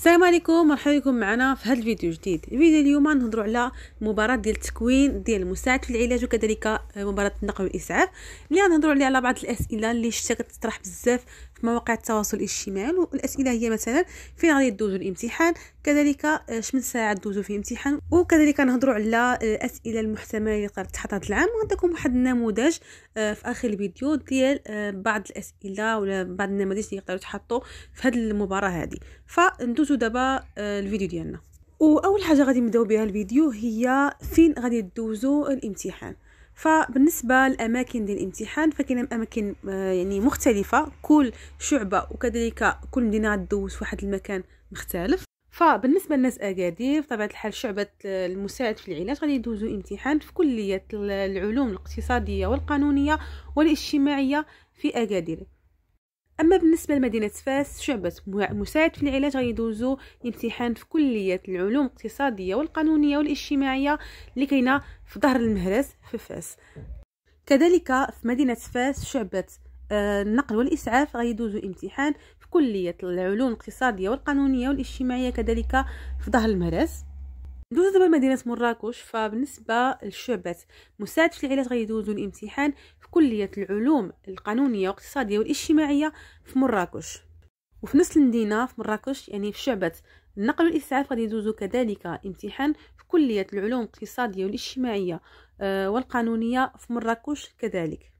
السلام عليكم مرحبا بكم معنا في هذا الفيديو جديد الفيديو اليوم نهضروا على مباراه ديال التكوين ديال المساعد في العلاج وكذلك مباراه النقل والاسعاف اللي غنهضروا عليها على بعض الاسئله اللي شتا كتطرح بزاف في مواقع التواصل الاجتماعي والاسئله هي مثلا فين غادي دوزوا الامتحان كذلك شمن ساعه دوزوا في الامتحان وكذلك نهضروا على الاسئله المحتمله اللي قد تحط هذا العام وغنعطيكم واحد النموذج آه، في اخر الفيديو ديال آه، بعض الاسئله ولا بعض النماذج اللي يقدروا تحطوا في هذه المباراه هذه فندوز ندوزو دابا آه، الفيديو ديالنا واول حاجه غادي نبداو بها الفيديو هي فين غادي دوزو الامتحان فبالنسبه للاماكن ديال الامتحان فكاين اماكن آه، يعني مختلفه كل شعبه وكذلك كل مدينه دوز في واحد المكان مختلف فبالنسبه للناس اكادير بطبيعه الحال شعبه المساعد في العلاج غادي يدوزوا امتحان في كليه العلوم الاقتصاديه والقانونيه والاجتماعيه في اكادير اما بالنسبه لمدينه فاس شعبه مساعد في العلاج غيدوزو امتحان في كليه العلوم الاقتصاديه والقانونيه والاجتماعيه اللي كاينه في ظهر المهرس في فاس كذلك في مدينه فاس شعبه آه، النقل والاسعاف غيدوزوا امتحان في كليه العلوم الاقتصاديه والقانونيه والاجتماعيه كذلك في ظهر المهرس ندوزو دابا لمدينه مراكش فبالنسبه لشعبه مساعده العائلات غيدوزو الامتحان في كليه العلوم القانونيه والاقتصاديه والاجتماعيه في مراكش وفي نفس المدينه في مراكش يعني في شعبه النقل والاسعاف غادي يدوزو كذلك امتحان في كليه العلوم الاقتصاديه والاجتماعيه آه، والقانونيه في مراكش كذلك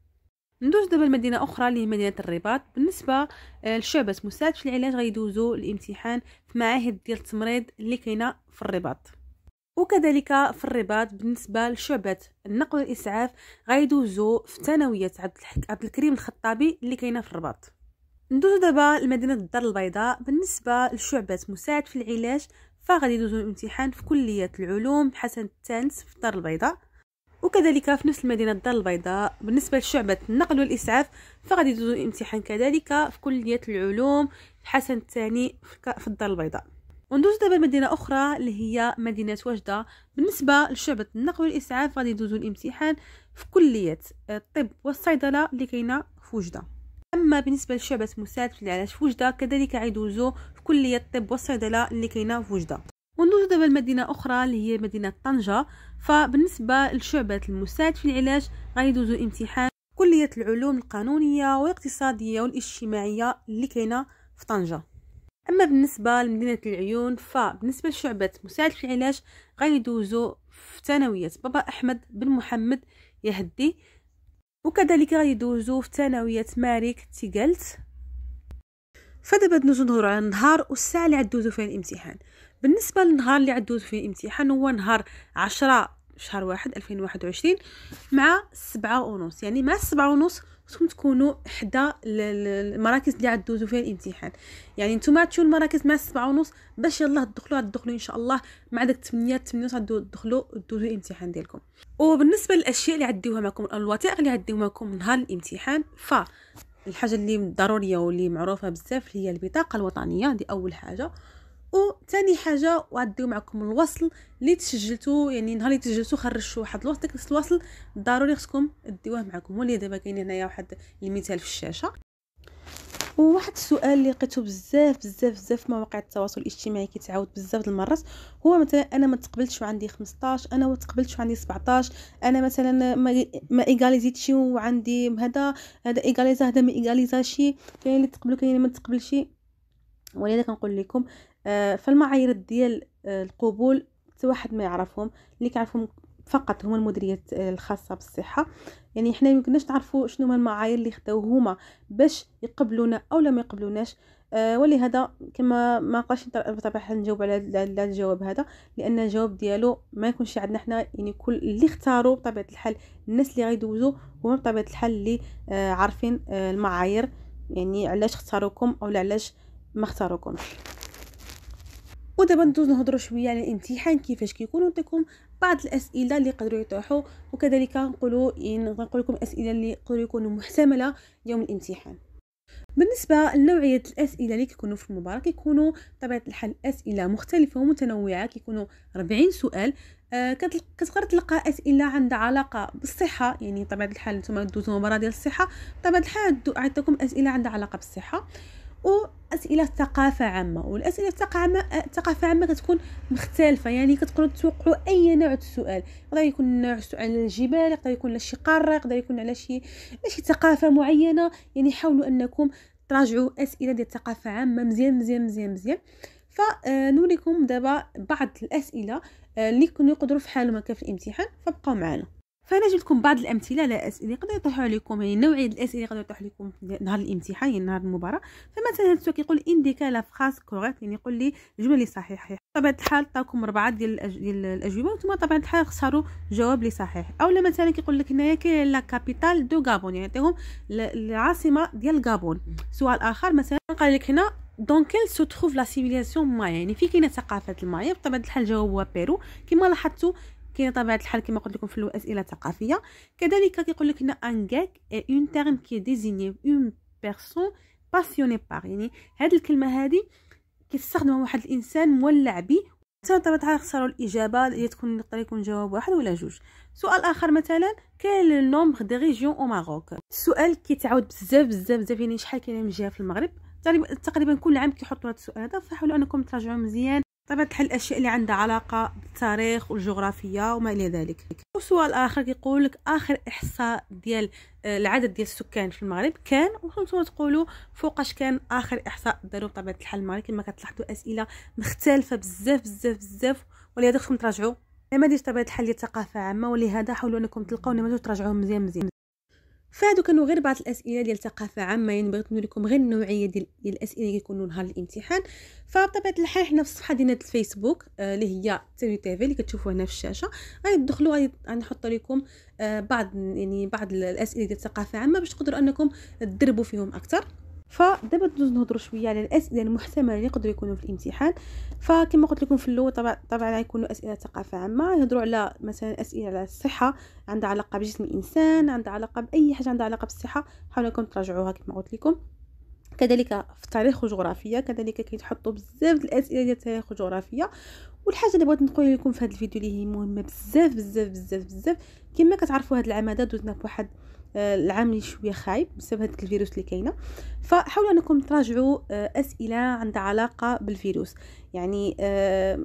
ندوز دابا لمدينه اخرى اللي هي مدينه الرباط بالنسبه آه، لشعبه مساعده العلاج غيدوزو الامتحان في معاهد ديال التمريض اللي كاينه في الرباط وكذلك في الرباط بالنسبة لشعبة النقل والإسعاف غيدوزو في ثانوية عبد, عبد الكريم الخطابي اللي كاينة في الرباط ندوزو دابا لمدينة الدار البيضاء بالنسبة لشعبة مساعد في العلاج فغادي يدوزو الامتحان في كلية العلوم حسن التانس في الدار البيضاء وكذلك في نفس المدينة الدار البيضاء بالنسبة لشعبة النقل والإسعاف فغادي يدوزو الامتحان كذلك في كلية العلوم حسن الثاني في الدار البيضاء وندوز دابا لمدينه اخرى اللي هي مدينه وجده بالنسبه لشعبه النقل والاسعاف غادي ندوزو الامتحان في كليه الطب والصيدله اللي كاينه في وجده اما بالنسبه لشعبه مساعده العلاج في وجده كذلك غيدوزو في كليه الطب والصيدله اللي كاينه في وجده وندوزو دابا لمدينه اخرى اللي هي مدينه طنجه فبالنسبه لشعبه المساعد في العلاج غيدوزو الامتحان في كليه العلوم القانونيه والاقتصاديه والاجتماعيه اللي كاينه في طنجه أما بالنسبة لمدينة العيون فبالنسبة لشعبة مساعدة العلاج غيدوزو في ثانوية بابا أحمد بن محمد يهدي وكذلك غيدوزو في ثانوية ماريك تيغلت فدابا دوزو ندور على النهار والساعة اللي عدوزو فيها الامتحان بالنسبة للنهار اللي عدوزو فيه الامتحان هو نهار عشرة شهر واحد ألفين وواحد وعشرين مع سبعة ونص يعني مع سبعة ونص خصكم تكونوا حدا المراكز اللي غدوزوا فيها الامتحان يعني نتوما تشوفوا المراكز مع السبعة ونص باش يلا تدخلوا تدخلوا ان شاء الله مع داك 8 8 ونص تدخلوا دوزوا الامتحان ديالكم وبالنسبه للاشياء اللي عديوها معكم الوثائق اللي عديوها معكم نهار الامتحان ف الحاجه اللي ضروريه واللي معروفه بزاف هي البطاقه الوطنيه دي اول حاجه وثاني حاجه وغديو معكم الوصل اللي تسجلتو يعني نهار اللي تسجلتو خرجتو واحد الوصل داك الوصل ضروري خصكم ديوه معكم ولي دابا كاين هنايا واحد المثال في الشاشه وواحد السؤال اللي لقيته بزاف بزاف بزاف مواقع التواصل الاجتماعي كيتعاود بزاف المرات هو مثلا انا ما تقبلتش وعندي 15 انا ما تقبلتش وعندي 17 انا مثلا ما ما ايغاليزيتش وعندي هذا هذا ايغاليزا هذا ما ايغاليزاشي كاين اللي تقبلو كاين اللي ما تقبلش ولذا كنقول لكم آه، فالمعايير ديال آه، القبول حتى واحد ما يعرفهم اللي كيعرفهم فقط هما المديريات آه، الخاصه بالصحه يعني حنا يمكنناش نعرفوا شنو هما المعايير اللي خداو هما باش يقبلونا او لا ما يقبلوناش ولهذا كما ما بقاش بطبيعه الحال نجاوب على هذا الجواب هذا لان الجواب ديالو ما يكونش عندنا حنا يعني كل اللي اختاروا بطبيعه الحال الناس اللي غيدوزوا هما بطبيعه الحال اللي عارفين المعايير يعني علاش اختاروكم او علاش ما اختاروكمش ودابا ندوز نهضروا شويه على الامتحان كيفاش كيكون نعطيكم بعض الاسئله اللي يقدروا يطرحوا وكذلك نقولوا نقول لكم الاسئله اللي يقدروا يكونوا محتمله يوم الامتحان بالنسبه لنوعيه الاسئله اللي كيكونوا في المباراه كيكونوا بطبيعه الحال اسئله مختلفه ومتنوعه كيكونوا 40 سؤال آه كتقدر تلقى اسئله عندها علاقه بالصحه يعني طبيعه الحال نتوما دوزوا مباراه ديال الصحه طبيعه الحال عطيتكم اسئله عندها علاقه بالصحه واسئله ثقافه عامه والاسئله ثقافه أه، عامه كتكون مختلفه يعني كتقدروا توقعوا اي نوع السؤال يقدر يكون نوع السؤال على الجبال يقدر يكون على شي قاره يقدر يكون على شي على شي ثقافه معينه يعني حاولوا انكم تراجعوا اسئله ديال الثقافه عامه مزيان مزيان مزيان مزيان فنوريكم أه، دابا بعض الاسئله أه، اللي كانوا يقدروا في حالهم هكا في الامتحان فبقاو معنا فانا جبت لكم بعض الامثله على اسئله يقدروا يطرحوا عليكم يعني نوعيه الاسئله يقدروا يطرحوا لكم نهار الامتحان يعني نهار المباراه فمثلا السؤال كيقول انديكا لا فراس كوريكت يعني يقول لي الجمله اللي صحيحه طبعا الحال عطاكم اربعه ديال ديال الاجوبه وانتم طبعا الحال اختاروا جواب اللي صحيح اولا مثلا كيقول لك هنايا كاين لا كابيتال دو غابون يعني يعطيهم العاصمه ديال غابون سؤال اخر مثلا قال لك هنا دون كيل سو تروف لا سيفيليزاسيون مايا يعني في كاينه ثقافه المايا بطبيعه الحال الجواب هو بيرو كما لاحظتوا كاين طبيعه الحال كما قلت لكم في الاسئله الثقافيه كذلك كيقول لك هنا ان غيك اون تيرم كي ديزيني اون بيرسون باسيوني بار يعني هذه الكلمه هذه كيستخدمها واحد الانسان مولع به حتى طبعا خسروا الاجابه اللي تكون يقدر يكون جواب واحد ولا جوج سؤال اخر مثلا كاين النومبر دي ريجيون او ماروك السؤال كيتعاود بزاف بزاف بزاف يعني شحال كاين من جهه في المغرب تقريبا كل عام كيحطوا هذا السؤال هذا فحاولوا انكم تراجعوا مزيان طبعا تحل الاشياء اللي عندها علاقه بالتاريخ والجغرافيا وما الى ذلك وسؤال اخر يقول لك اخر احصاء ديال آه، العدد ديال السكان في المغرب كان وانتم تقولوا فوقاش كان اخر احصاء داروا بطبيعه الحال المغرب كما كتلاحظوا اسئله مختلفه بزاف بزاف بزاف ولهذا خصكم تراجعوا نماذج طبيعه الحال ديال الثقافه عامه ولهذا حاولوا انكم تلقاو نماذج تراجعوهم مزيان مزيان فهادو كانوا غير بعض الاسئله ديال ثقافه عامه يعني بغيت نقول لكم غير النوعيه ديال الاسئله اللي كيكونوا نهار الامتحان فبطبيعه الحال حنا في الصفحه ديالنا الفيسبوك آه، اللي آه هي تي تيفي اللي كتشوفوها هنا في الشاشه غتدخلوا يعني غنحط لكم آه بعض يعني بعض الاسئله ديال الثقافه عامه باش تقدروا انكم تدربوا فيهم اكثر فدابا ندوز نهضروا شويه على الاسئله يعني المحتمله اللي يقدروا يكونوا في الامتحان فكما قلت لكم في الاول طبعا طبعا غيكونوا اسئله ثقافه عامه يهضروا على مثلا اسئله على الصحه عندها علاقه بجسم الانسان عندها علاقه باي حاجه عندها علاقه بالصحه حاولوا تراجعوها كما قلت لكم كذلك في التاريخ والجغرافيا كذلك كيتحطوا بزاف د الاسئله ديال التاريخ والجغرافيا والحاجه اللي بغيت نقول لكم في هذا الفيديو اللي هي مهمه بزاف بزاف بزاف بزاف كما كتعرفوا هذه العام دوزنا بواحد آه، العام شويه خايب بسبب هذاك الفيروس اللي كاينه فحاولوا انكم تراجعوا آه، اسئله عندها علاقه بالفيروس يعني آه،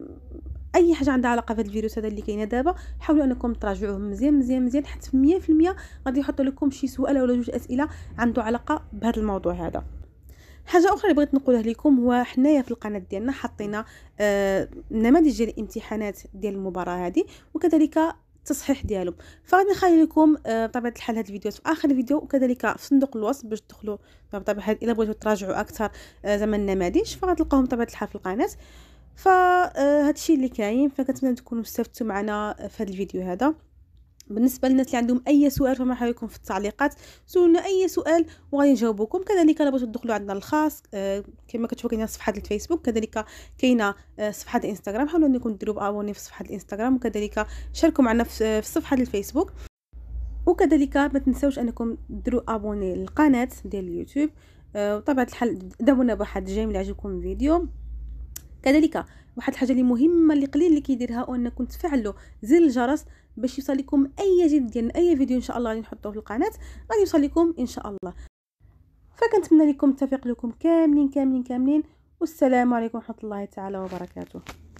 اي حاجه عندها علاقه بهذا الفيروس هذا اللي كاينه دابا حاولوا انكم تراجعوه مزيان مزيان مزيان حتى 100% غادي يحطوا لكم شي سؤال ولا جوج اسئله عنده علاقه بهذا الموضوع هذا حاجه اخرى اللي بغيت نقولها لكم هو حنايا في القناه ديالنا حطينا آه نماذج ديال الامتحانات ديال المباراه هذه وكذلك التصحيح ديالهم فغادي نخلي لكم آه، بطبيعه الحال هذه الفيديوهات في اخر فيديو وكذلك في صندوق الوصف باش تدخلوا بطبيعه الحال الا بغيتوا تراجعوا اكثر آه، زعما النماذج فغتلقاوهم بطبيعه الحال في القناه الشيء آه، اللي كاين فكنتمنى تكونوا استفدتوا معنا في هذا الفيديو هذا بالنسبه للناس اللي عندهم اي سؤال فما بكم في التعليقات سولونا اي سؤال وغادي نجاوبكم كذلك بغيتو تدخلوا عندنا الخاص آه، كما كتشوفوا كاينه صفحة الفيسبوك كذلك كاينه آه، صفحه الانستغرام حاولوا انكم ديروا بابوني في صفحه الانستغرام وكذلك شاركوا معنا في آه، صفحه الفيسبوك وكذلك ما تنساوش انكم ديروا ابوني للقناه ديال اليوتيوب وطبعا آه الحال دعونا بواحد جيم اللي عجبكم الفيديو كذلك واحد الحاجه اللي مهمه اللي قليل اللي كيديرها هو انكم تفعلوا زر الجرس باش يوصل لكم اي جديد ديال اي فيديو ان شاء الله غادي نحطوه في القناه غادي يوصل لكم ان شاء الله فكنتمنى لكم التوفيق لكم كاملين كاملين كاملين والسلام عليكم ورحمه الله تعالى وبركاته